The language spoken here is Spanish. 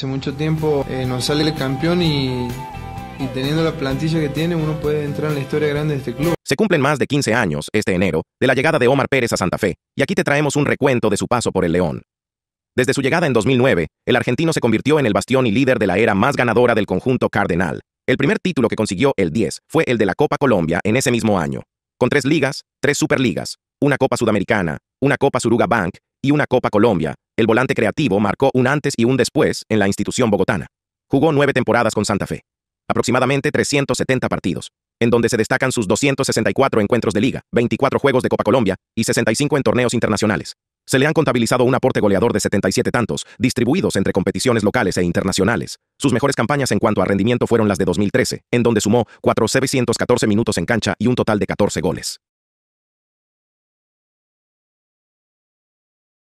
Hace mucho tiempo eh, nos sale el campeón y, y teniendo la plantilla que tiene, uno puede entrar en la historia grande de este club. Se cumplen más de 15 años, este enero, de la llegada de Omar Pérez a Santa Fe, y aquí te traemos un recuento de su paso por el León. Desde su llegada en 2009, el argentino se convirtió en el bastión y líder de la era más ganadora del conjunto cardenal. El primer título que consiguió el 10 fue el de la Copa Colombia en ese mismo año, con tres ligas, tres superligas, una Copa Sudamericana, una Copa Suruga Bank y una Copa Colombia, el volante creativo marcó un antes y un después en la institución bogotana. Jugó nueve temporadas con Santa Fe, aproximadamente 370 partidos, en donde se destacan sus 264 encuentros de liga, 24 juegos de Copa Colombia y 65 en torneos internacionales. Se le han contabilizado un aporte goleador de 77 tantos, distribuidos entre competiciones locales e internacionales. Sus mejores campañas en cuanto a rendimiento fueron las de 2013, en donde sumó 4714 minutos en cancha y un total de 14 goles.